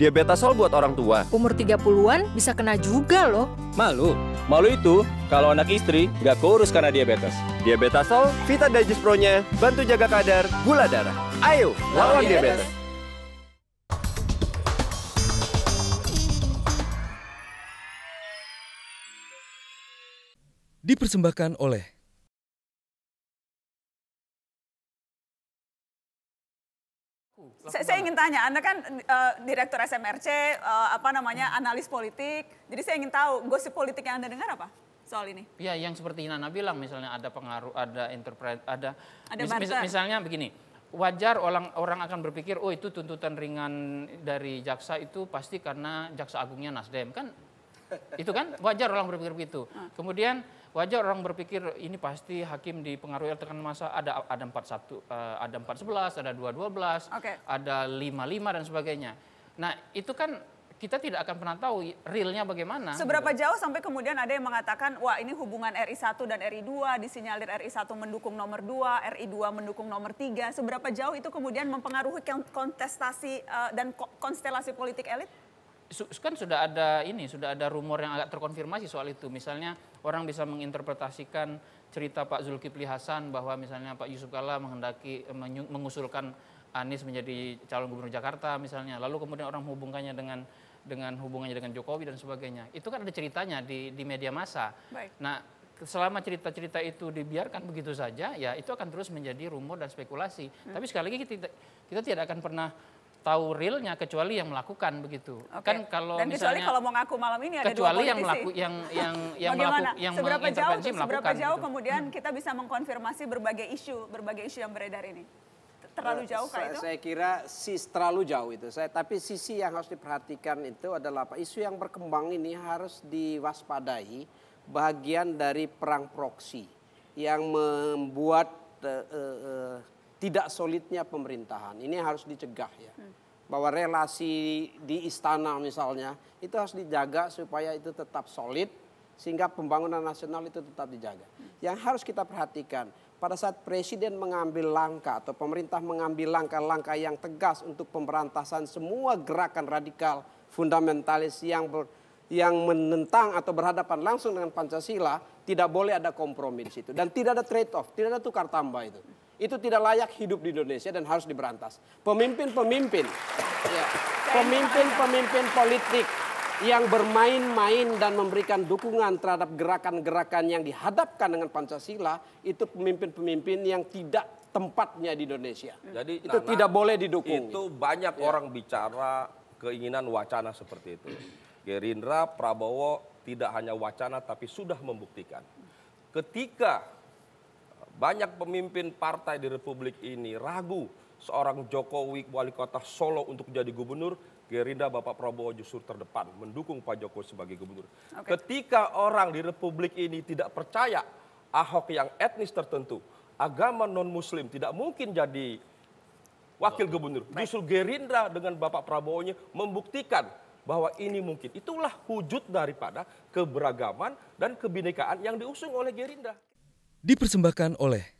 Diabetasol buat orang tua. Umur 30-an bisa kena juga loh. Malu. Malu itu kalau anak istri nggak kurus karena diabetes. Diabetasol, Vita Digest Pro-nya, bantu jaga kadar gula darah. Ayo, lawan diabetes. Dipersembahkan oleh Saya, saya ingin tanya, Anda kan uh, direktur SMRC, uh, eh, apa namanya, hmm. analis politik. Jadi saya ingin tahu gosip politik yang Anda dengar apa soal ini? Ya, yang seperti Nana bilang, misalnya ada pengaruh, ada interpret, ada, ada mis, mis, misalnya begini, wajar orang orang akan berpikir, oh itu tuntutan ringan dari jaksa itu pasti karena jaksa agungnya Nasdem kan itu kan wajar orang berpikir begitu. Ah. Kemudian wajar orang berpikir ini pasti hakim dipengaruhi oleh tekanan massa ada ada 41 eh, ada 411, ada 212, okay. ada 55 dan sebagainya. Nah, itu kan kita tidak akan pernah tahu realnya bagaimana. Seberapa gitu. jauh sampai kemudian ada yang mengatakan, wah ini hubungan RI 1 dan RI 2, disinyalir RI 1 mendukung nomor 2, RI 2 mendukung nomor 3. Seberapa jauh itu kemudian mempengaruhi kontestasi uh, dan konstelasi politik elit? kan sudah ada ini, sudah ada rumor yang agak terkonfirmasi soal itu. Misalnya orang bisa menginterpretasikan cerita Pak Zulkifli Hasan bahwa misalnya Pak Yusuf Kala menghendaki mengusulkan Anies menjadi calon gubernur Jakarta misalnya. Lalu kemudian orang menghubungkannya dengan dengan hubungannya dengan Jokowi dan sebagainya. Itu kan ada ceritanya di di media massa. Nah, selama cerita-cerita itu dibiarkan begitu saja, ya itu akan terus menjadi rumor dan spekulasi. Hmm. Tapi sekali lagi kita, kita tidak akan pernah tahu realnya kecuali yang melakukan begitu. Okay. Kan kalau Dan misalnya, kecuali kalau mau ngaku malam ini ada kecuali dua yang melaku yang yang yang melaku, yang seberapa jauh, melakukan. Seberapa jauh gitu. kemudian hmm. kita bisa mengkonfirmasi berbagai isu, berbagai isu yang beredar ini? Terlalu eh, jauh kah itu? Saya, kira sis terlalu jauh itu. Saya tapi sisi yang harus diperhatikan itu adalah apa? Isu yang berkembang ini harus diwaspadai bagian dari perang proksi yang membuat uh, uh, tidak solidnya pemerintahan. Ini harus dicegah ya. Hmm. Bahwa relasi di istana misalnya itu harus dijaga supaya itu tetap solid sehingga pembangunan nasional itu tetap dijaga. Hmm. Yang harus kita perhatikan pada saat presiden mengambil langkah atau pemerintah mengambil langkah-langkah yang tegas untuk pemberantasan semua gerakan radikal fundamentalis yang ber, yang menentang atau berhadapan langsung dengan Pancasila, tidak boleh ada kompromi di situ dan tidak ada trade off, tidak ada tukar tambah itu itu tidak layak hidup di Indonesia dan harus diberantas. Pemimpin-pemimpin, ya. pemimpin-pemimpin ya, politik yang bermain-main dan memberikan dukungan terhadap gerakan-gerakan yang dihadapkan dengan Pancasila itu pemimpin-pemimpin yang tidak tempatnya di Indonesia. Jadi itu tidak boleh didukung. Itu banyak ya. orang bicara keinginan wacana seperti itu. Gerindra, Prabowo tidak hanya wacana tapi sudah membuktikan. Ketika banyak pemimpin partai di Republik ini ragu seorang Jokowi wali kota Solo untuk jadi gubernur, Gerindra Bapak Prabowo justru terdepan mendukung Pak Jokowi sebagai gubernur. Okay. Ketika orang di Republik ini tidak percaya Ahok yang etnis tertentu, agama non-muslim tidak mungkin jadi wakil gubernur. Justru Gerindra dengan Bapak Prabowo-nya membuktikan bahwa ini mungkin. Itulah wujud daripada keberagaman dan kebinekaan yang diusung oleh Gerindra. Dipersembahkan oleh